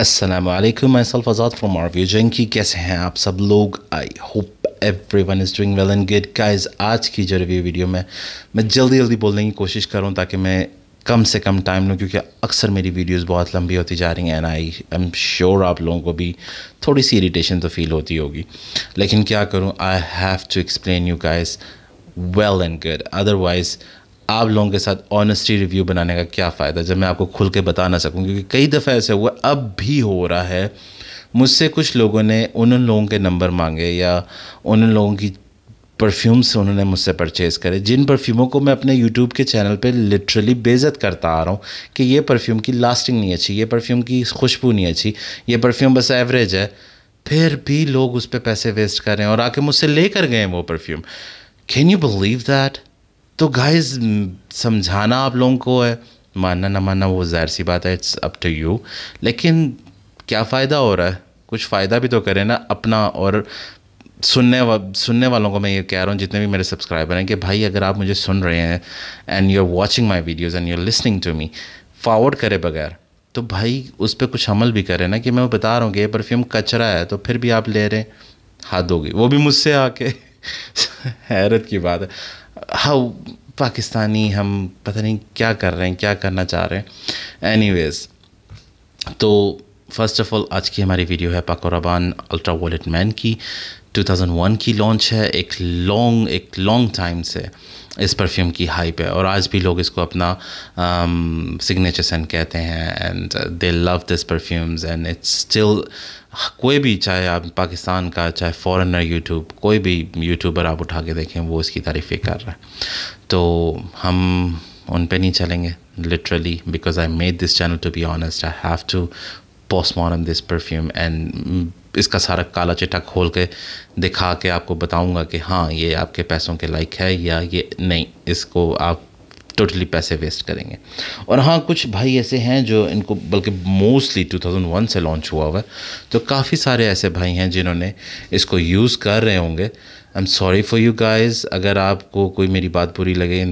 असलम मैं सल्फ आज़ाद फ्रॉम व्यू जंकी कैसे हैं आप सब लोग I hope everyone is doing well and good guys आज की जो रिव्यू वीडियो में मैं जल्दी जल्दी बोलने की कोशिश करूँ ताकि मैं कम से कम टाइम लूँ क्योंकि अक्सर मेरी वीडियोज़ बहुत लंबी होती जा रही हैं and I I am sure आप लोगों को भी थोड़ी सी इरीटेशन तो फील होती होगी लेकिन क्या करूँ I have to explain you guys well and good otherwise आप लोगों के साथ ऑनेस्टी रिव्यू बनाने का क्या फ़ायदा जब मैं आपको खुल के बता ना सकूँ क्योंकि कई दफ़ा ऐसे हुआ अब भी हो रहा है मुझसे कुछ लोगों ने उन लोगों के नंबर मांगे या उन लोगों की परफ्यूम्स उन्होंने मुझसे परचेज़ करे जिन परफ्यूमों को मैं अपने यूट्यूब के चैनल पे लिटरली बेज़त करता आ रहा हूँ कि ये परफ्यूम की लास्टिंग नहीं अच्छी ये परफ्यूम की खुशबू नहीं अच्छी ये परफ्यूम बस एवरेज है फिर भी लोग उस पर पैसे वेस्ट करें और आके मुझसे ले कर गए वो perfume can you believe that तो गाइस समझाना आप लोगों को है मानना ना मानना वो जाहिर सी बात है इट्स अप टू यू लेकिन क्या फ़ायदा हो रहा है कुछ फ़ायदा भी तो करें ना अपना और सुनने वा, सुनने वालों को मैं ये कह रहा हूँ जितने भी मेरे सब्सक्राइबर हैं कि भाई अगर आप मुझे सुन रहे हैं and you are watching my videos and you are listening to me forward करे बगैर तो भाई उस पर कुछ अमल भी करें ना कि मैं बता रहा हूँ कि ये परफ्यूम कचरा है तो फिर भी आप ले रहे हैं हाथ दोगे वो भी मुझसे आके हैरत की बात है हाउ पाकिस्तानी हम पता नहीं क्या कर रहे हैं क्या करना चाह रहे हैं एनीवेज तो फर्स्ट ऑफ़ ऑल आज की हमारी वीडियो है पाकोराबान अल्ट्रा वॉलेट मैन की 2001 की लॉन्च है एक लॉन्ग एक लॉन्ग टाइम से इस परफ्यूम की हाइप है और आज भी लोग इसको अपना सिग्नेचर um, सेंट कहते हैं and they love this perfumes and it's still कोई भी चाहे आप पाकिस्तान का चाहे फॉरेनर यूट्यूब कोई भी यूट्यूबर आप उठा के देखें वो इसकी तारीफ़ें कर रहा है तो हम उन पे नहीं चलेंगे because I made this channel to be be I have to post mortem this perfume and इसका सारा काला चिट्ठा खोल के दिखा के आपको बताऊंगा कि हाँ ये आपके पैसों के लाइक है या ये नहीं इसको आप टोटली पैसे वेस्ट करेंगे और हाँ कुछ भाई ऐसे हैं जो इनको बल्कि मोस्टली 2001 से लॉन्च हुआ हुआ है तो काफ़ी सारे ऐसे भाई हैं जिन्होंने इसको यूज़ कर रहे होंगे I am sorry for you guys अगर आपको कोई मेरी बात बुरी लगे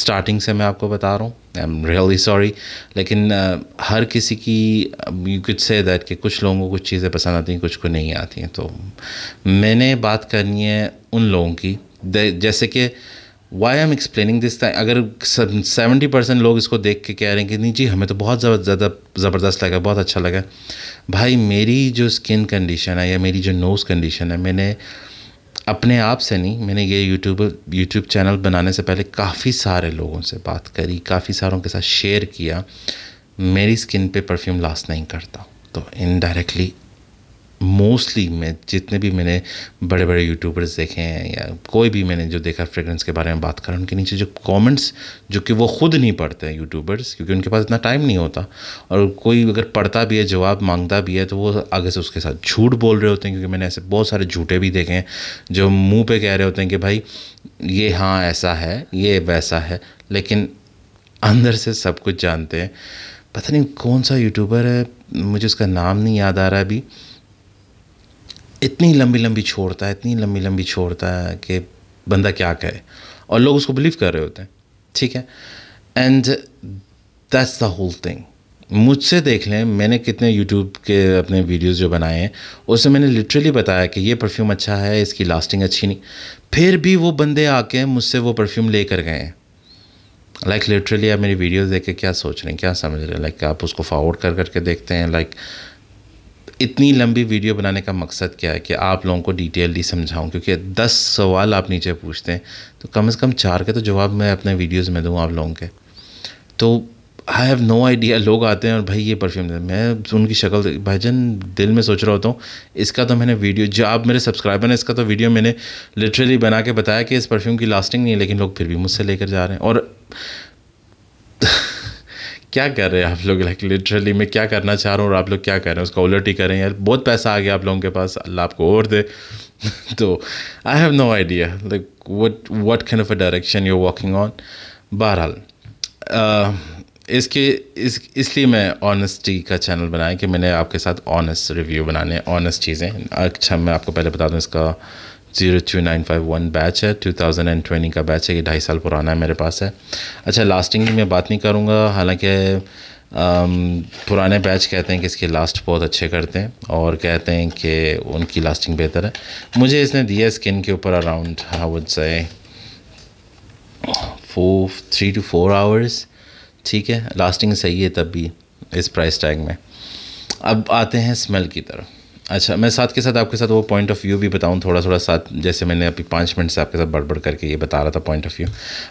स्टार्टिंग से मैं आपको बता रहा हूँ आई एम रियली सॉरी लेकिन uh, हर किसी की यू कुछ से दैट कि कुछ लोगों को कुछ चीज़ें पसंद आती हैं कुछ को नहीं आती हैं तो मैंने बात करनी है उन लोगों की जैसे कि वाई एम एक्सप्लेनिंग दिस अगर सेवेंटी परसेंट लोग इसको देख के कह रहे हैं कि नहीं जी हमें तो बहुत ज़्यादा ज़बरदस्त लगा बहुत अच्छा लगा भाई मेरी जो स्किन कंडीशन है या मेरी जो नोज़ कंडीशन है मैंने अपने आप से नहीं मैंने ये यूट्यूब यूट्यूब चैनल बनाने से पहले काफ़ी सारे लोगों से बात करी काफ़ी सारों के साथ शेयर किया मेरी स्किन पे परफ्यूम लास्ट नहीं करता तो इनडायरेक्टली मोस्टली मैं जितने भी मैंने बड़े बड़े यूट्यूबर्स देखे हैं या कोई भी मैंने जो देखा फ्रेगरेंस के बारे में बात करा उनके नीचे जो कमेंट्स जो कि वो खुद नहीं पढ़ते हैं यूट्यूबर्स क्योंकि उनके पास इतना टाइम नहीं होता और कोई अगर पढ़ता भी है जवाब मांगता भी है तो वो आगे से उसके साथ झूठ बोल रहे होते हैं क्योंकि मैंने ऐसे बहुत सारे झूठे भी देखे हैं जो मुँह पर कह रहे होते हैं कि भाई ये हाँ ऐसा है ये वैसा है लेकिन अंदर से सब कुछ जानते हैं पता नहीं कौन सा यूट्यूबर है मुझे उसका नाम नहीं याद आ रहा अभी इतनी लंबी लंबी छोड़ता है इतनी लंबी लंबी छोड़ता है कि बंदा क्या कहे और लोग उसको बिलीव कर रहे होते हैं ठीक है and that's the whole thing मुझसे देख लें मैंने कितने यूट्यूब के अपने वीडियोज़ जो बनाए हैं उसमें मैंने लिटरली बताया कि ये परफ्यूम अच्छा है इसकी लास्टिंग अच्छी नहीं फिर भी वो बंदे आके मुझसे वो परफ्यूम ले कर गए हैं लाइक लिटरली आप मेरी वीडियोज़ देख के क्या सोच रहे हैं क्या समझ रहे हैं लाइक like, आप उसको फॉरवर्ड कर करके देखते हैं लाइक like, इतनी लंबी वीडियो बनाने का मकसद क्या है कि आप लोगों को डिटेलली समझाऊं क्योंकि दस सवाल आप नीचे पूछते हैं तो कम से कम चार के तो जवाब मैं अपने वीडियोस में दूं आप लोगों के तो आई हैव नो आइडिया लोग आते हैं और भाई ये परफ्यूम मैं उनकी शक्ल भाईजन दिल में सोच रहा होता हूँ इसका तो मैंने वीडियो जो आप मेरे सब्सक्राइबर हैं इसका तो वीडियो मैंने लिटरली बना के बताया कि इस परफ्यूम की लास्टिंग नहीं है लेकिन लोग फिर भी मुझसे लेकर जा रहे हैं और क्या कर रहे हैं आप लोग लाइक लिटरली मैं क्या करना चाह रहा हूँ और आप लोग क्या कर रहे हैं उसका उलट ही करें यार बहुत पैसा आ गया आप लोगों के पास अल्लाह आपको और दे तो I have no idea like what what can of a direction you walking on बहरहाल इसके इस इसलिए मैं ऑनेस्टी का चैनल बनाया कि मैंने आपके साथ ऑनेस्ट रिव्यू बनाने ऑनेस्ट चीज़ें अच्छा मैं आपको पहले बता दूँ इसका zero two nine five one batch है टू थाउजेंड एंड ट्वेंटी का बैच है ये ढाई साल पुराना है मेरे पास है अच्छा लास्टिंग की मैं बात नहीं करूँगा हालांकि पुराने बैच कहते हैं कि इसके लास्ट बहुत अच्छे करते हैं और कहते हैं कि उनकी लास्टिंग बेहतर है मुझे इसने दिया स्किन के ऊपर around I would say four three to four hours ठीक है लास्टिंग सही है तब भी इस प्राइस टैग में अब आते हैं स्मेल की तरफ अच्छा मैं साथ के साथ आपके साथ वो पॉइंट ऑफ व्यू भी बताऊँ थोड़ा थोड़ा साथ जैसे मैंने अभी पाँच मिनट से आपके साथ बड़बड़ करके ये बता रहा था पॉइंट ऑफ व्यू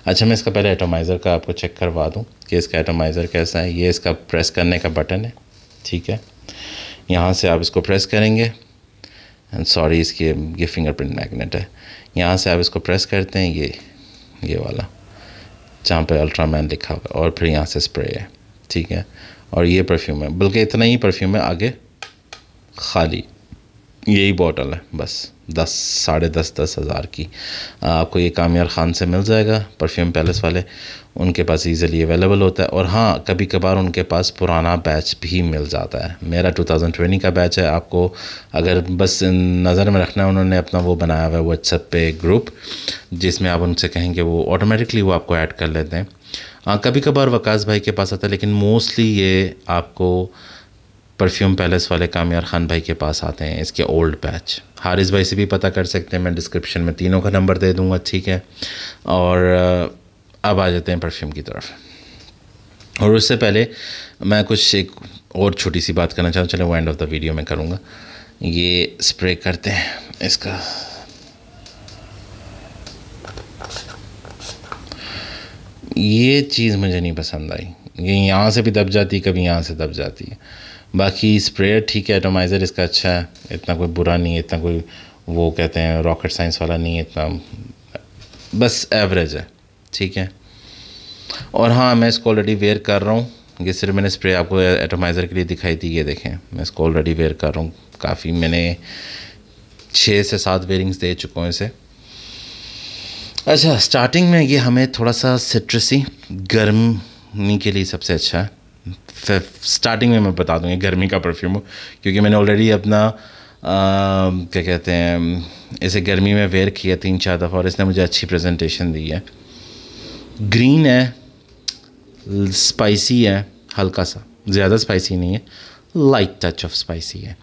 अच्छा मैं इसका पहले एटोमाइज़र का आपको चेक करवा दूँ कि इसका एटोमाइज़र कैसा है ये इसका प्रेस करने का बटन है ठीक है यहाँ से आप इसको प्रेस करेंगे सॉरी इसके ये फिंगरप्रिंट मैगनेट है यहाँ से आप इसको प्रेस करते हैं ये ये वाला जहाँ पर अल्ट्रामैन लिखा हुआ है और फिर यहाँ से स्प्रे है ठीक है और ये परफ्यूम है बल्कि इतना ही परफ्यूम है आगे खाली यही बॉटल है बस दस साढ़े दस दस हज़ार की आपको ये कामयार ख़ान से मिल जाएगा परफ्यूम पैलेस वाले उनके पास ईजिली अवेलेबल होता है और हाँ कभी कभार उनके पास पुराना बैच भी मिल जाता है मेरा 2020 का बैच है आपको अगर बस नज़र में रखना है उन्होंने अपना वो बनाया हुआ है व्हाट्सएप पे ग्रुप जिसमें आप उनसे कहेंगे वो ऑटोमेटिकली वो आपको ऐड कर लेते हैं हाँ कभी कभार वकास भाई के पास आता है लेकिन मोस्टली ये आपको परफ्यूम पैलेस वाले कामयार ख़ान भाई के पास आते हैं इसके ओल्ड बैच हारिस भाई से भी पता कर सकते हैं मैं डिस्क्रिप्शन में तीनों का नंबर दे दूँगा ठीक है और अब आ जाते हैं परफ्यूम की तरफ और उससे पहले मैं कुछ एक और छोटी सी बात करना चाहूँ चलो वो एंड ऑफ द वीडियो में करूँगा ये स्प्रे करते हैं इसका ये चीज़ मुझे नहीं पसंद आई ये यहाँ से भी दब जाती कभी यहाँ से दब जाती है बाकी स्प्रेयर ठीक है एटोमाइज़र इसका अच्छा है इतना कोई बुरा नहीं है इतना कोई वो कहते हैं रॉकेट साइंस वाला नहीं है इतना बस एवरेज है ठीक है और हाँ मैं इसको ऑलरेडी वेयर कर रहा हूँ ये सिर्फ मैंने स्प्रे आपको एटोमाइज़र के लिए दिखाई थी ये देखें मैं इसको ऑलरेडी वेयर कर रहा हूँ काफ़ी मैंने छः से सात वेयरिंग्स दे चुका हूँ इसे अच्छा स्टार्टिंग में ये हमें थोड़ा सा सिट्रसी गर्मी के लिए सबसे अच्छा है स्टार्टिंग में मैं बता दूँगी गर्मी का परफ्यूम हो क्योंकि मैंने ऑलरेडी अपना क्या कहते हैं इसे गर्मी में वेयर किया तीन चार दफ़ा और इसने मुझे अच्छी प्रेजेंटेशन दी है ग्रीन है स्पाइसी है हल्का सा ज़्यादा स्पाइसी नहीं है लाइट टच ऑफ स्पाइसी है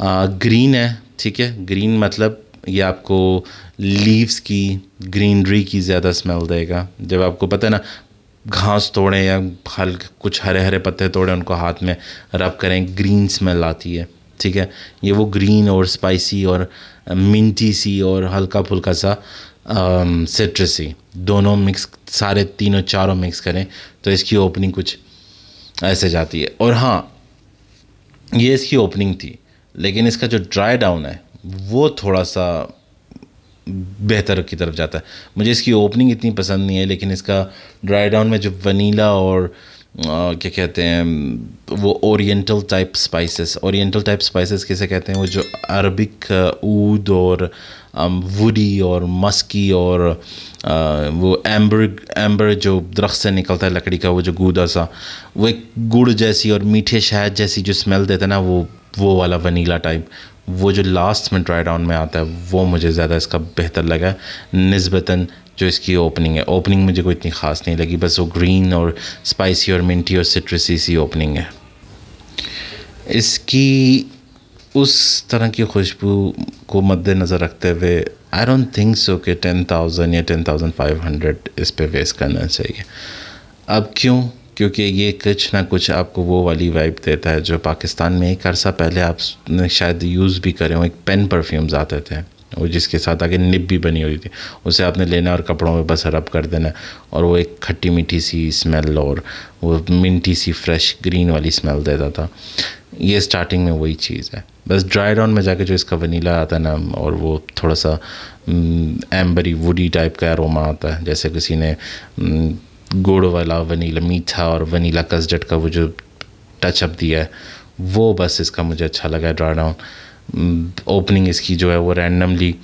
आ, ग्रीन है ठीक है ग्रीन मतलब ये आपको लीव्स की ग्रीनरी की ज़्यादा स्मेल देगा जब आपको पता है ना घास तोड़ें या हल्के कुछ हरे हरे पत्ते तोड़ें उनको हाथ में रब करें ग्रीन स्मेल आती है ठीक है ये वो ग्रीन और स्पाइसी और मिंटी सी और हल्का फुल्का सा सिट्रसी दोनों मिक्स सारे तीनों चारों मिक्स करें तो इसकी ओपनिंग कुछ ऐसे जाती है और हाँ ये इसकी ओपनिंग थी लेकिन इसका जो ड्राई डाउन है वो थोड़ा सा बेहतर की तरफ जाता है मुझे इसकी ओपनिंग इतनी पसंद नहीं है लेकिन इसका ड्राई डाउन में जो वनीला और आ, क्या कहते हैं वो oriental type spices oriental type spices किसे कहते हैं वो जो अरबिक ऊद और वुडी और मस्की और आ, वो एम्बर एम्बर जो दरख्त से निकलता है लकड़ी का वो जो गूदा सा वो एक गुड़ जैसी और मीठे शहद जैसी जो स्मेल देता है ना वो वो वाला वनीला टाइप वो जो लास्ट में ड्राई डाउन में आता है वो मुझे ज़्यादा इसका बेहतर लगा नस्बता जो इसकी ओपनिंग है ओपनिंग मुझे कोई इतनी ख़ास नहीं लगी बस वो ग्रीन और स्पाइसी और मिंटी और सिट्रसी सी ओपनिंग है इसकी उस तरह की खुशबू को मद्देनज़र रखते हुए आई डोंट थिंक सो कि टेन थाउजेंड या टेन थाउजेंड फाइव हंड्रेड इस पर वेस्ट करना चाहिए अब क्यों क्योंकि ये कुछ ना कुछ आपको वो वाली वाइब देता है जो पाकिस्तान में एक अरसा पहले आप शायद यूज़ भी करें एक पेन परफ्यूम्स आते थे और जिसके साथ आगे निब भी बनी हुई थी उसे आपने लेना और कपड़ों में बस रब कर देना और वो एक खट्टी मीठी सी स्मेल और वो मिनटी सी फ्रेश ग्रीन वाली स्मेल देता था ये स्टार्टिंग में वही चीज़ है बस ड्राई डाउन में जाके जो इसका वनीला आता है ना और वो थोड़ा सा एम्बरी वुडी टाइप का अरोमा आता है जैसे किसी ने हम्म, गुड़ वाला वनीला मीठा और वनीला कस्टर्ड का वो जो टचअप दिया है वो बस इसका मुझे अच्छा लगा ड्रा डाउन ओपनिंग इसकी जो है वो रैंडमली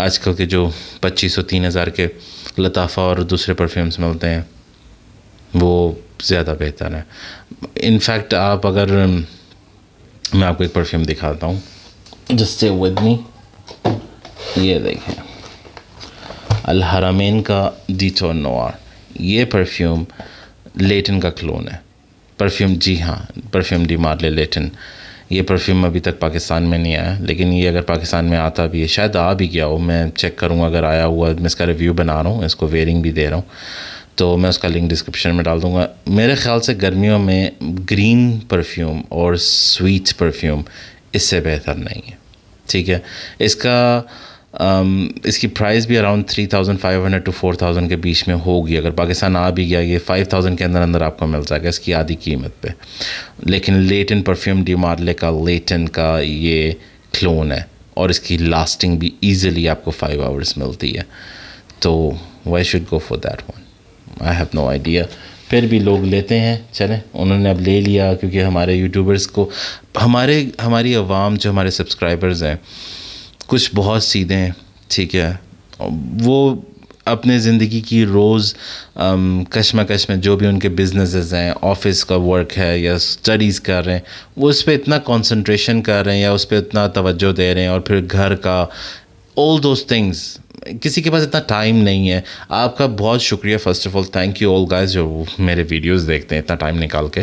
आजकल के जो पच्चीस सौ तीन हज़ार के लताफ़ा और दूसरे परफ्यूम्स मिलते हैं वो ज़्यादा बेहतर है इनफैक्ट आप अगर मैं आपको एक परफ्यूम दिखाता हूँ जिससे विद मी ये देखें अलहरामेन का डीटो नोआर ये परफ्यूम लेटन का क्लोन है परफ्यूम जी हाँ परफ्यूम डी मार्ले लेटन ये परफ्यूम अभी तक पाकिस्तान में नहीं आया लेकिन ये अगर पाकिस्तान में आता भी है शायद आ भी गया हो मैं चेक करूँगा अगर आया हुआ मैं इसका रिव्यू बना रहा हूँ इसको वेयरिंग भी दे रहा हूँ तो मैं उसका लिंक डिस्क्रिप्शन में डाल दूँगा मेरे ख्याल से गर्मियों में ग्रीन परफ्यूम और स्वीट परफ्यूम इससे बेहतर नहीं है ठीक है इसका Um, इसकी प्राइस भी around three thousand five hundred to four thousand के बीच में होगी अगर पाकिस्तान आ भी गया ये फाइव थाउजेंड के अंदर अंदर आपको मिल जाएगा इसकी आधी कीमत पे लेकिन लेटन परफ्यूम डी मार्ले का लेटन का ये क्लोन है और इसकी लास्टिंग भी ईजिली आपको फाइव आवर्स मिलती है तो why should go for that one I have no idea फिर भी लोग लेते हैं चले उन्होंने अब ले लिया क्योंकि हमारे यूट्यूबर्स को हमारे हमारी आवाम जो हमारे सब्सक्राइबर्स हैं कुछ बहुत हैं ठीक है वो अपने ज़िंदगी की रोज़ कश्मकश में जो भी उनके बिजनेसेस हैं ऑफिस का वर्क है या स्टडीज़ कर रहे हैं वो उस पर इतना कंसंट्रेशन कर रहे हैं या उस पर इतना तवज्जो दे रहे हैं और फिर घर का ऑल दोज थिंग्स किसी के पास इतना टाइम नहीं है आपका बहुत शुक्रिया first of all thank you all guys जो मेरे वीडियोस देखते हैं इतना टाइम निकाल के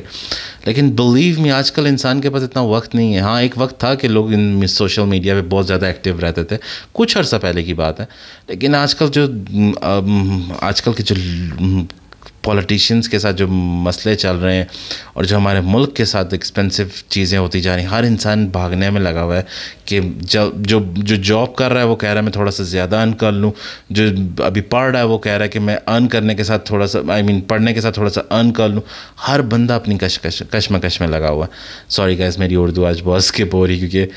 लेकिन बिलीव मी आजकल इंसान के पास इतना वक्त नहीं है हाँ एक वक्त था कि लोग इन सोशल मीडिया पे बहुत ज़्यादा एक्टिव रहते थे कुछ अर्सा पहले की बात है लेकिन आजकल जो आजकल के जो पॉलिटिशियंस के साथ जो मसले चल रहे हैं और जो हमारे मुल्क के साथ एक्सपेंसिव चीज़ें होती जा रही हैं हर इंसान भागने में लगा हुआ है कि जब जो जो जॉब कर रहा है वो कह रहा है मैं थोड़ा सा ज़्यादा अर्न कर लूँ जो अभी पढ़ रहा है वो कह रहा है कि मैं अर्न करने के साथ थोड़ा सा आई I मीन mean, पढ़ने के साथ थोड़ा सा अर्न कर लूँ हर बंदा अपनी कशकश कश में लगा हुआ है सॉरी गैस मेरी उर्दू आज बहुत के बोर ही क्योंकि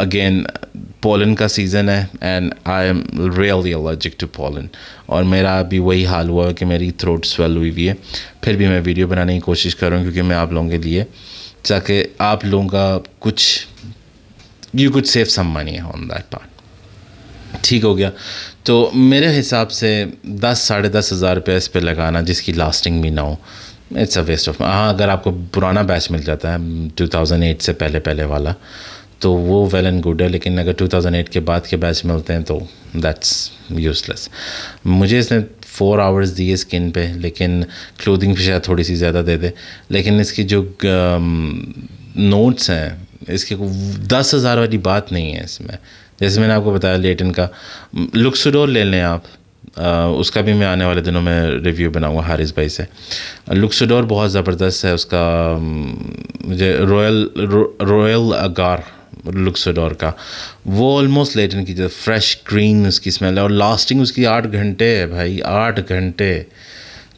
अगेन uh, पोलन का सीज़न है and I am really allergic to pollen और मेरा अभी वही हाल हुआ है कि मेरी थ्रोट स्वेल हुई हुई है फिर भी मैं वीडियो बनाने की कोशिश कर रहा हूँ क्योंकि मैं आप लोगों के लिए ताकि आप लोगों का कुछ यू कुछ save some money on that part ठीक हो गया तो मेरे हिसाब से दस साढ़े दस हज़ार रुपये इस पर लगाना जिसकी लास्टिंग भी ना हो इट्स अ वेस्ट ऑफ हाँ अगर आपको पुराना बैच मिल जाता है 2008 से पहले पहले वाला तो वो वेल एंड गुड है लेकिन अगर 2008 के बाद के बैच में होते हैं तो दैट्स यूजलेस मुझे इसने फोर आवर्स दिए स्किन पे लेकिन क्लोथिंग पे शायद थोड़ी सी ज़्यादा दे दे लेकिन इसकी जो नोट्स um, हैं इसके दस हज़ार वाली बात नहीं है इसमें जैसे मैंने आपको बताया लेटिन का लुक्सडोर ले लें आप आ, उसका भी मैं आने वाले दिनों में रिव्यू बनाऊंगा हारिस भाई से लुक्सडोर बहुत ज़बरदस्त है उसका um, मुझे रॉयल रॉयल अगार लुक्सोडोर का वो ऑलमोस्ट लेटिन की जो फ्रेश ग्रीन उसकी स्मेल है और लास्टिंग उसकी आठ घंटे है भाई आठ घंटे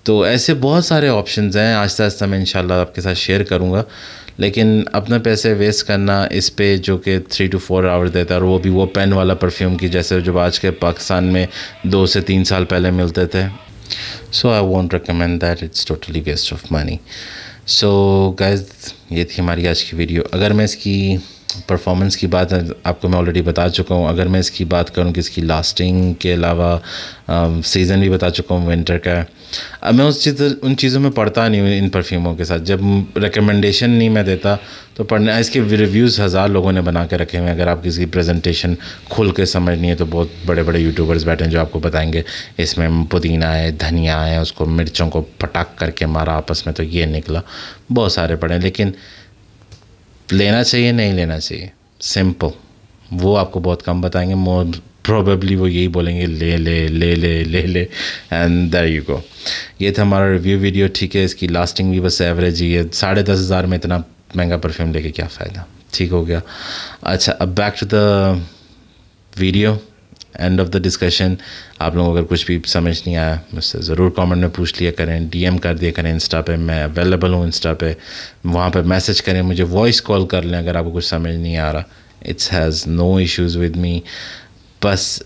तो ऐसे बहुत सारे ऑप्शन हैं आज आस्ता मैं इंशाल्लाह आपके साथ शेयर करूँगा लेकिन अपने पैसे वेस्ट करना इस पर जो कि थ्री टू फोर आवर देता है और वो भी वो पेन वाला परफ्यूम की जैसे जब आज के पाकिस्तान में दो से तीन साल पहले मिलते थे so I won't recommend that it's totally waste of money so guys ये थी हमारी आज की वीडियो अगर मैं इसकी परफॉर्मेंस की बात आपको मैं ऑलरेडी बता चुका हूँ अगर मैं इसकी बात करूँ कि इसकी लास्टिंग के अलावा सीज़न भी बता चुका हूँ विंटर का अब मैं उस चीज़ उन चीज़ों में पढ़ता नहीं हूँ इन परफ्यूमों के साथ जब रिकमेंडेशन नहीं मैं देता तो पढ़ने इसके रिव्यूज़ हज़ार लोगों ने बना के रखे हुए हैं अगर आप किसी प्रेजेंटेशन खुल के समझनी है तो बहुत बड़े बड़े यूट्यूबर्स बैठे हैं जो आपको बताएंगे इसमें पुदीना है धनिया है उसको मिर्चों को पटाख करके मारा आपस में तो ये निकला बहुत सारे पढ़े लेकिन लेना चाहिए नहीं लेना चाहिए सिंपल वो आपको बहुत कम बताएंगे मोर प्रोबेबली वो यही बोलेंगे ले ले ले ले ले ले एंड देयर यू गो ये था हमारा रिव्यू वीडियो ठीक है इसकी लास्टिंग भी बस एवरेज ही है साढ़े दस हज़ार में इतना महंगा परफ्यूम लेके क्या फ़ायदा ठीक हो गया अच्छा अब back to the video end of the discussion आप लोगों को अगर कुछ भी समझ नहीं आया मुझसे ज़रूर कमेंट में पूछ लिया करें डीएम कर दिया करें इंस्टा पे मैं अवेलेबल हूँ इंस्टा पे वहाँ पे मैसेज करें मुझे वॉइस कॉल कर लें अगर आपको कुछ समझ नहीं आ रहा it's has no issues with me बस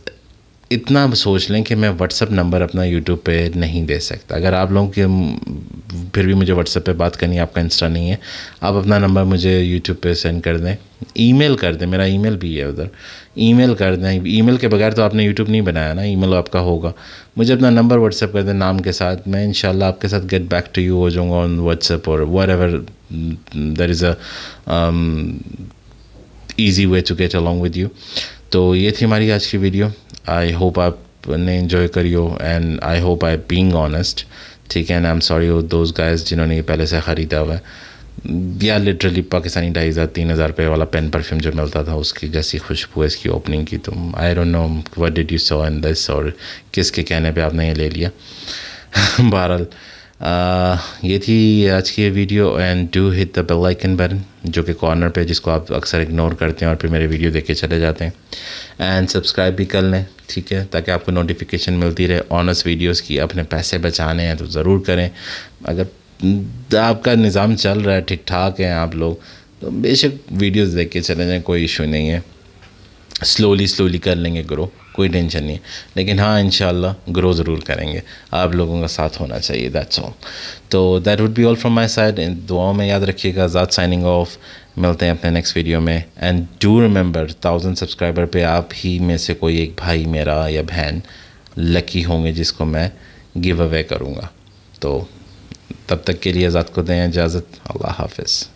इतना सोच लें कि मैं व्हाट्सअप नंबर अपना यूट्यूब पे नहीं दे सकता अगर आप लोगों के फिर भी मुझे व्हाट्सअप पे बात करनी है आपका इंस्टा नहीं है आप अपना नंबर मुझे यूट्यूब पे सेंड कर दें ईमेल कर दें मेरा ईमेल भी है उधर ईमेल कर दें ईमेल के बगैर तो आपने यूट्यूब नहीं बनाया ना ईमेल आपका होगा मुझे अपना नंबर व्हाट्सअप कर दें नाम के साथ मैं इन आपके साथ गेट बैक टू यू हो जाऊँगा ऑन व्हाट्सअप और wherever there is a easy way to get along with you तो ये थी हमारी आज की वीडियो आई होप आपने इन्जॉय करी हो and I hope I being honest ठीक है एंड आई एम सॉरी वो दोज गाइज जिन्होंने पहले से ख़रीदा हुआ है या लिटरली पाकिस्तानी ढाई हज़ार तीन हज़ार रुपये वाला पेन परफ्यूम जो मिलता था उसकी जैसी खुशबू है इसकी ओपनिंग की तो I don't know what did you so and this और किसके कहने पे आपने ये ले लिया बहरहाल ये थी आज की video and do hit the bell icon button जो कि कॉर्नर पे जिसको आप अक्सर इग्नोर करते हैं और फिर मेरे वीडियो देख के चले जाते हैं एंड सब्सक्राइब भी कर लें ठीक है ताकि आपको नोटिफिकेशन मिलती रहे ऑनर्स वीडियोस की अपने पैसे बचाने हैं तो ज़रूर करें अगर आपका निज़ाम चल रहा है ठीक ठाक है आप लोग तो बेशक वीडियोस देख के चले जाएँ कोई इशू नहीं है स्लोली स्लोली कर लेंगे ग्रो कोई टेंशन नहीं लेकिन हाँ इन ग्रो ज़रूर करेंगे आप लोगों का साथ होना चाहिए दैट्स ऑल तो that would be all from my side दुआओं में याद रखिएगा ज़्यादा साइनिंग ऑफ मिलते हैं अपने नेक्स्ट वीडियो में and do remember thousand subscriber पे आप ही में से कोई एक भाई मेरा या बहन लकी होंगे जिसको मैं गिव अवे करूँगा तो तब तक के लिए आज़ाद को दें इजाज़त अल्लाह हाफिज़